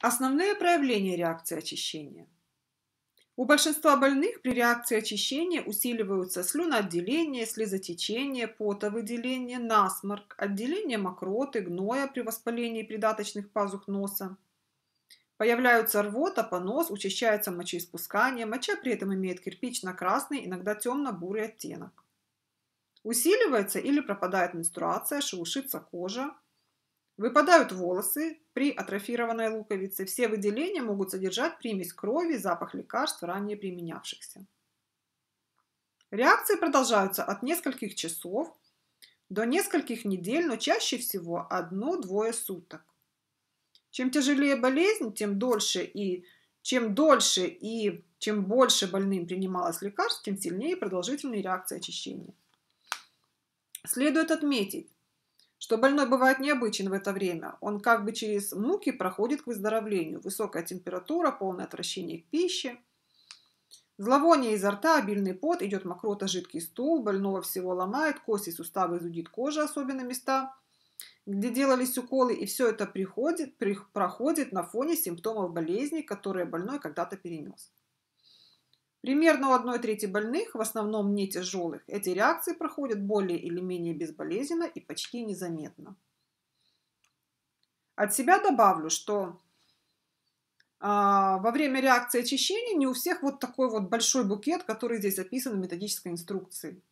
Основные проявления реакции очищения. У большинства больных при реакции очищения усиливаются слюноотделение, слезотечение, потовыделение, насморк, отделение мокроты, гноя при воспалении придаточных пазух носа. Появляются рвота, понос, учащается мочеиспускание, моча при этом имеет кирпично-красный, иногда темно-бурый оттенок. Усиливается или пропадает менструация, шелушится кожа, Выпадают волосы при атрофированной луковице. Все выделения могут содержать примесь крови, запах лекарств, ранее применявшихся. Реакции продолжаются от нескольких часов до нескольких недель, но чаще всего одно-двое суток. Чем тяжелее болезнь, тем дольше и чем дольше и чем больше больным принималось лекарств, тем сильнее продолжительные реакции очищения. Следует отметить, что больной бывает необычен в это время. Он как бы через муки проходит к выздоровлению. Высокая температура, полное отвращение к пище. Зловоние изо рта, обильный пот, идет мокрота, жидкий стул, больного всего ломает, кости, суставы изудит кожа, особенно места, где делались уколы, и все это приходит, при, проходит на фоне симптомов болезни, которые больной когда-то перенес. Примерно у одной трети больных, в основном не тяжелых, эти реакции проходят более или менее безболезненно и почти незаметно. От себя добавлю, что а, во время реакции очищения не у всех вот такой вот большой букет, который здесь описан в методической инструкции.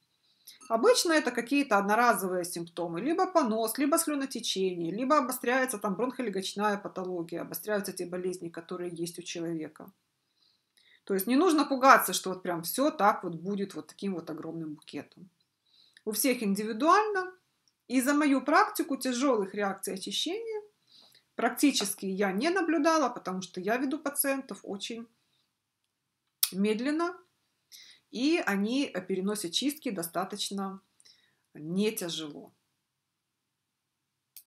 Обычно это какие-то одноразовые симптомы, либо понос, либо слюнотечение, либо обостряется там бронхолегочная патология, обостряются те болезни, которые есть у человека. То есть не нужно пугаться, что вот прям все так вот будет вот таким вот огромным букетом. У всех индивидуально. И за мою практику тяжелых реакций очищения практически я не наблюдала, потому что я веду пациентов очень медленно, и они э, переносят чистки достаточно не тяжело.